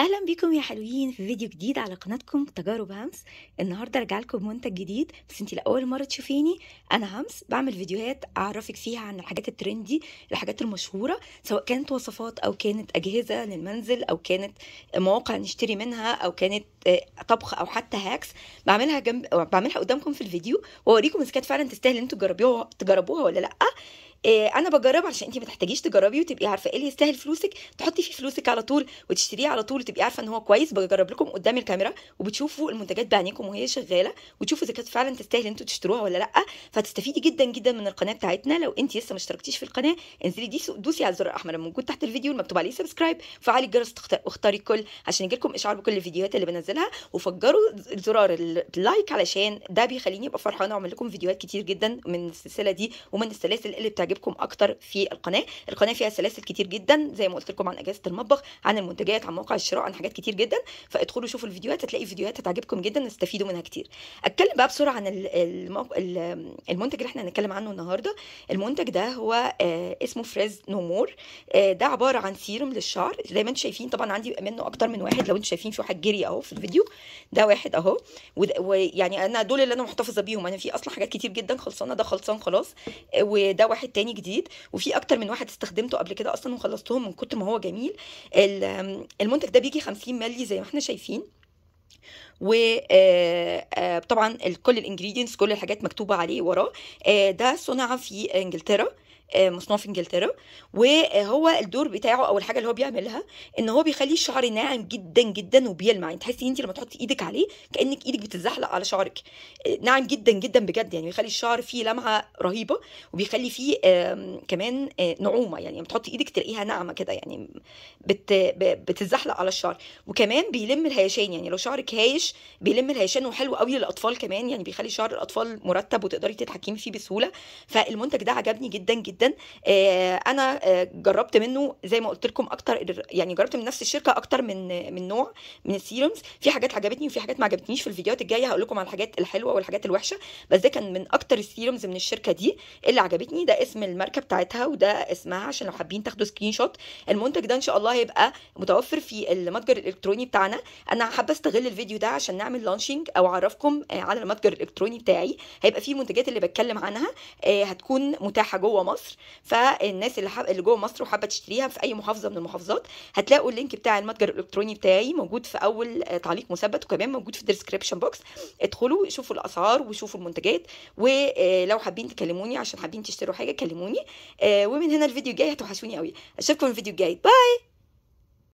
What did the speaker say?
اهلا بيكم يا حلوين في فيديو جديد على قناتكم تجارب همس النهارده راجع لكم منتج جديد بس انت لاول مره تشوفيني انا همس بعمل فيديوهات اعرفك فيها عن الحاجات الترندي الحاجات المشهوره سواء كانت وصفات او كانت اجهزه للمنزل او كانت مواقع نشتري منها او كانت آه، طبخ او حتى هاكس بعملها جنب بعملها قدامكم في الفيديو واوريكم اذا كانت فعلا تستاهل ان انتوا تجربوها تجربوها ولا لا آه، انا بجرب عشان انت ما تحتاجيش تجربي وتبقي عارفه ايه اللي يستاهل فلوسك تحطي فيه فلوسك على طول وتشتريه على طول وتبقي عارفه ان هو كويس بجرب لكم قدام الكاميرا وبتشوفوا المنتجات بعينيكم وهي شغاله وتشوفوا اذا كانت فعلا تستاهل انتوا تشتروها ولا لا فتستفيدي جدا جدا من القناه بتاعتنا لو انت لسه ما اشتركتيش في القناه انزلي دي دوسي على الزر الاحمر الموجود تحت الفيديو المكتوب عليه سبسكرايب فعلي الجرس واختاري كل عشان يجيلكم اشعار بكل الفيديوهات اللي بنزلها وفجروا زرار اللايك علشان ده بيخليني ابقى فرحانه اعمل لكم فيديوهات كتير جدا من السلسله دي ومن السلاسل اللي بتعجبكم لكم اكتر في القناه القناه فيها سلاسل كتير جدا زي ما قلت لكم عن اجهزه المطبخ عن المنتجات عن مواقع الشراء عن حاجات كتير جدا فادخلوا شوفوا الفيديوهات هتلاقي فيديوهات هتعجبكم جدا استفيدوا منها كتير اتكلم بقى بسرعه عن المنتج اللي احنا هنتكلم عنه النهارده المنتج ده هو آه، اسمه فريز نومور آه، ده عباره عن سيروم للشعر زي ما انتم شايفين طبعا عندي منه اكتر من واحد لو انتم شايفين في واحد جري اهو في الفيديو ده واحد اهو ويعني انا دول اللي انا محتفظه بيهم انا في اصلا حاجات كتير جدا خلصانه ده خلصان خلاص آه، وده واحد تاني تاني جديد وفي اكتر من واحد استخدمته قبل كده اصلا وخلصتهم من كتر ما هو جميل المنتج ده بيجي 50 مللي زي ما احنا شايفين و آه، آه، طبعا كل الانجريدينتس كل الحاجات مكتوبه عليه وراه آه، ده صنع في انجلترا آه، مصنوع في انجلترا وهو الدور بتاعه او الحاجه اللي هو بيعملها ان هو بيخلي الشعر ناعم جدا جدا وبيلمع يعني تحسي انت لما تحطي ايدك عليه كانك ايدك بتتزحلق على شعرك آه، ناعم جدا جدا بجد يعني بيخلي الشعر فيه لمعه رهيبه وبيخلي فيه كمان آه، نعومه يعني لما تحطي ايدك تلاقيها ناعمه كده يعني بت بتتزحلق على الشعر وكمان بيلم الهيشان يعني لو شعرك هايش بيلم الهيشان وحلو قوي للاطفال كمان يعني بيخلي شعر الاطفال مرتب وتقدري تتحكمي فيه بسهوله فالمنتج ده عجبني جدا جدا جدا آه، انا آه، جربت منه زي ما قلت لكم اكتر يعني جربت من نفس الشركه اكتر من من نوع من السيرومز في حاجات عجبتني وفي حاجات ما عجبتنيش في الفيديوهات الجايه هقول لكم على الحاجات الحلوه والحاجات الوحشه بس ده كان من اكتر السيرومز من الشركه دي اللي عجبتني ده اسم الماركه بتاعتها وده اسمها عشان لو حابين تاخدوا سكرين شوت المنتج ده ان شاء الله هيبقى متوفر في المتجر الالكتروني بتاعنا انا حابه استغل الفيديو ده عشان نعمل لانشينج او اعرفكم آه، على المتجر الالكتروني بتاعي هيبقى فيه المنتجات اللي بتكلم عنها هتكون متاحه جوه مصر مصر فالناس اللي حب... اللي جوه مصر وحابه تشتريها في اي محافظه من المحافظات هتلاقوا اللينك بتاع المتجر الالكتروني بتاعي موجود في اول آه، تعليق مثبت وكمان موجود في الديسكربشن بوكس ادخلوا شوفوا الاسعار وشوفوا المنتجات ولو آه، حابين تكلموني عشان حابين تشتروا حاجه كلموني آه، ومن هنا الفيديو الجاي هتوحشوني قوي اشوفكم الفيديو الجاي باي